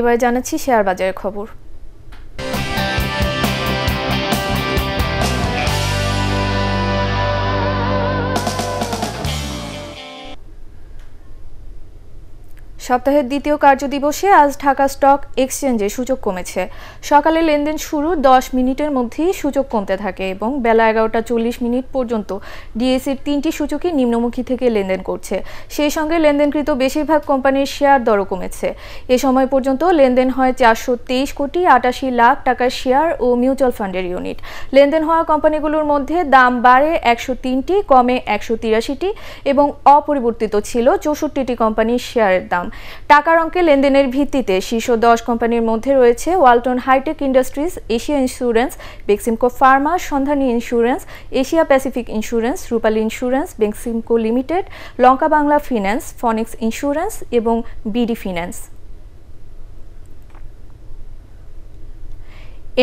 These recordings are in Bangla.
এবার জানাচ্ছি শেয়ার বাজারের খবর সপ্তাহের দ্বিতীয় কার্যদিবসে আজ ঢাকা স্টক এক্সচেঞ্জে সূচক কমেছে সকালে লেনদেন শুরু দশ মিনিটের মধ্যেই সূচক কমতে থাকে এবং বেলা এগারোটা চল্লিশ মিনিট পর্যন্ত ডিএসির তিনটি সূচকই নিম্নমুখী থেকে লেনদেন করছে সেই সঙ্গে লেনদেনকৃত বেশিরভাগ কোম্পানির শেয়ার দরও কমেছে এ সময় পর্যন্ত লেনদেন হয় চারশো তেইশ কোটি আটাশি লাখ টাকার শেয়ার ও মিউচুয়াল ফান্ডের ইউনিট লেনদেন হওয়া কোম্পানিগুলোর মধ্যে দাম বাড়ে একশো তিনটি কমে একশো তিরাশিটি এবং অপরিবর্তিত ছিল চৌষট্টিটি কোম্পানির শেয়ারের দাম টাকার অঙ্কে লেনদেনের ভিত্তিতে শীর্ষ দশ কোম্পানির মধ্যে রয়েছে Walton hi tech industries Asia insurance Beximco pharma Sandhani insurance Asia Pacific insurance Rupali insurance Beximco limited Lanka Bangla finance Phoenix insurance এবং বিডি ফিন্যান্স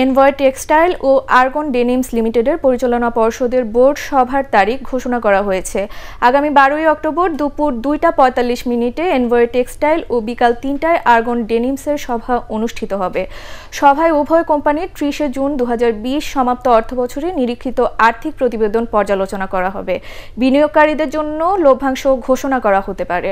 এনভয় টেক্সটাইল ও আর্গন ডেনিমস লিমিটেডের পরিচালনা পর্ষদের বোর্ড সভার তারিখ ঘোষণা করা হয়েছে আগামী বারোই অক্টোবর দুপুর দুইটা পঁয়তাল্লিশ মিনিটে এনভয় টেক্সটাইল ও বিকাল তিনটায় আর্গন ডেনিমসের সভা অনুষ্ঠিত হবে সভায় উভয় কোম্পানির ত্রিশে জুন দু সমাপ্ত অর্থবছরে নিরীক্ষিত আর্থিক প্রতিবেদন পর্যালোচনা করা হবে বিনিয়োগকারীদের জন্য লভ্যাংশ ঘোষণা করা হতে পারে